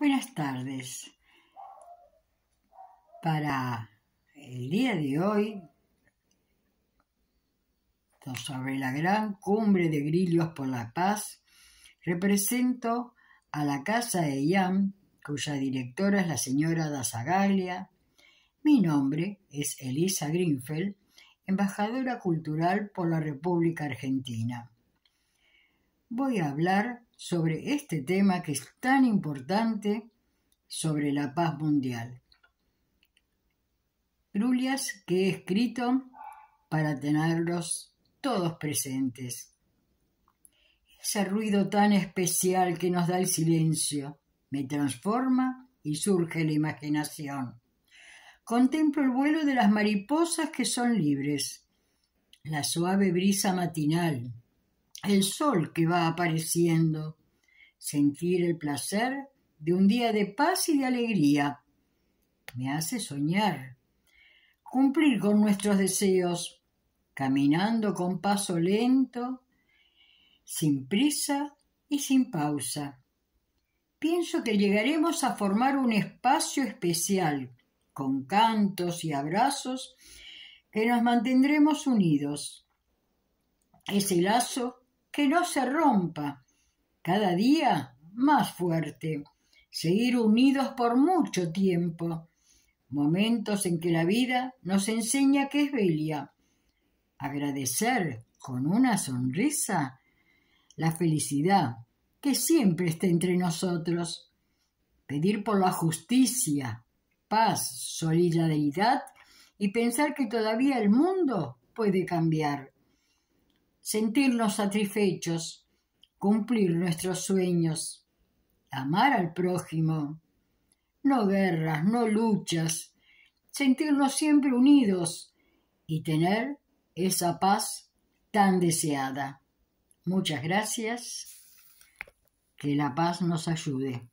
Buenas tardes. Para el día de hoy, sobre la gran cumbre de grillos por la paz, represento a la Casa de Yam, cuya directora es la señora Dazagaglia. Mi nombre es Elisa Grinfeld, embajadora cultural por la República Argentina. Voy a hablar sobre este tema que es tan importante sobre la paz mundial. Grulias que he escrito para tenerlos todos presentes. Ese ruido tan especial que nos da el silencio me transforma y surge la imaginación. Contemplo el vuelo de las mariposas que son libres, la suave brisa matinal, el sol que va apareciendo, sentir el placer de un día de paz y de alegría. Me hace soñar, cumplir con nuestros deseos, caminando con paso lento, sin prisa y sin pausa. Pienso que llegaremos a formar un espacio especial, con cantos y abrazos, que nos mantendremos unidos. Ese lazo que no se rompa, cada día más fuerte, seguir unidos por mucho tiempo, momentos en que la vida nos enseña que es bella, agradecer con una sonrisa la felicidad que siempre está entre nosotros, pedir por la justicia, paz, solidaridad y pensar que todavía el mundo puede cambiar sentirnos satisfechos, cumplir nuestros sueños, amar al prójimo, no guerras, no luchas, sentirnos siempre unidos y tener esa paz tan deseada. Muchas gracias. Que la paz nos ayude.